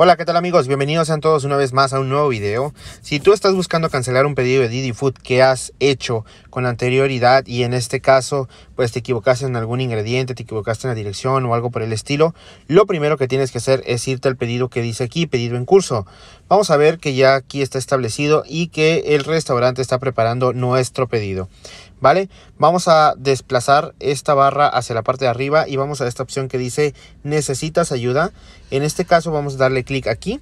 Hola, ¿qué tal amigos? Bienvenidos sean todos una vez más a un nuevo video. Si tú estás buscando cancelar un pedido de Didi Food que has hecho con anterioridad y en este caso pues te equivocaste en algún ingrediente, te equivocaste en la dirección o algo por el estilo, lo primero que tienes que hacer es irte al pedido que dice aquí, pedido en curso. Vamos a ver que ya aquí está establecido y que el restaurante está preparando nuestro pedido. ¿Vale? Vamos a desplazar esta barra hacia la parte de arriba y vamos a esta opción que dice necesitas ayuda. En este caso vamos a darle clic aquí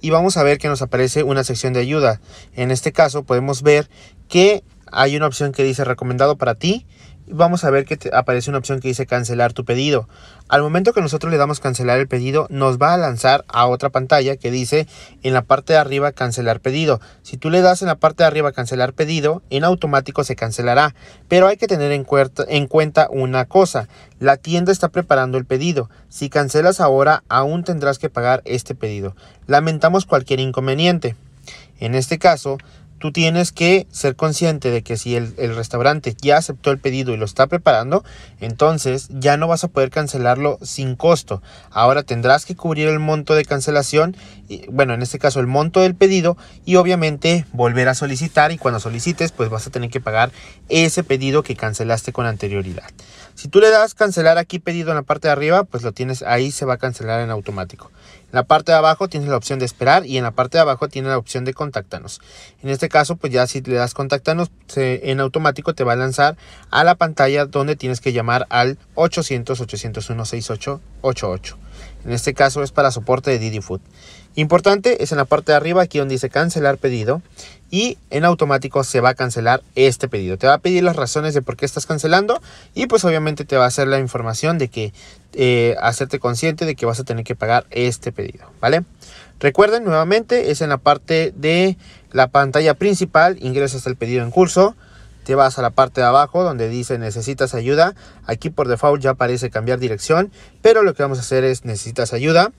y vamos a ver que nos aparece una sección de ayuda. En este caso podemos ver que hay una opción que dice recomendado para ti vamos a ver que te aparece una opción que dice cancelar tu pedido. Al momento que nosotros le damos cancelar el pedido, nos va a lanzar a otra pantalla que dice en la parte de arriba cancelar pedido. Si tú le das en la parte de arriba cancelar pedido, en automático se cancelará. Pero hay que tener en, cuenta, en cuenta una cosa, la tienda está preparando el pedido. Si cancelas ahora, aún tendrás que pagar este pedido. Lamentamos cualquier inconveniente. En este caso, tú tienes que ser consciente de que si el, restaurante ya aceptó el pedido y lo está preparando, entonces ya no vas a poder cancelarlo sin costo. Ahora tendrás que cubrir el monto de cancelación, bueno, en este caso el monto del pedido y obviamente volver a solicitar y cuando solicites pues vas a tener que pagar ese pedido que cancelaste con anterioridad. Si tú le das cancelar aquí pedido en la parte de arriba, pues lo tienes ahí se va a cancelar en automático la parte de abajo tienes la opción de esperar y en la parte de abajo tienes la opción de contáctanos. En este caso, pues ya si le das contáctanos, en automático te va a lanzar a la pantalla donde tienes que llamar al 800-801-6888. En este caso es para soporte de Didi Food. Importante es en la parte de arriba, aquí donde dice cancelar pedido, y en automático se va a cancelar este pedido. Te va a pedir las razones de por qué estás cancelando y pues obviamente te va a hacer la información de que eh, hacerte consciente de que vas a tener que pagar este pedido, ¿vale? Recuerden nuevamente, es en la parte de la pantalla principal, ingresas el pedido en curso, te vas a la parte de abajo donde dice necesitas ayuda, aquí por default ya aparece cambiar dirección, pero lo que vamos a hacer es necesitas ayuda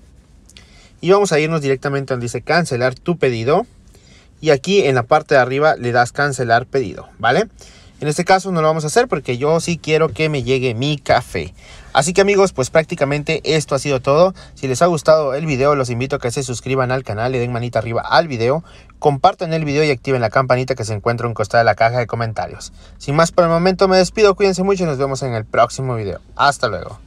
y vamos a irnos directamente donde dice cancelar tu pedido y aquí en la parte de arriba le das cancelar pedido, ¿vale? En este caso no lo vamos a hacer porque yo sí quiero que me llegue mi café. Así que amigos, pues prácticamente esto ha sido todo. Si les ha gustado el video, los invito a que se suscriban al canal, le den manita arriba al video, compartan el video y activen la campanita que se encuentra en costado de la caja de comentarios. Sin más por el momento me despido, cuídense mucho y nos vemos en el próximo video. Hasta luego.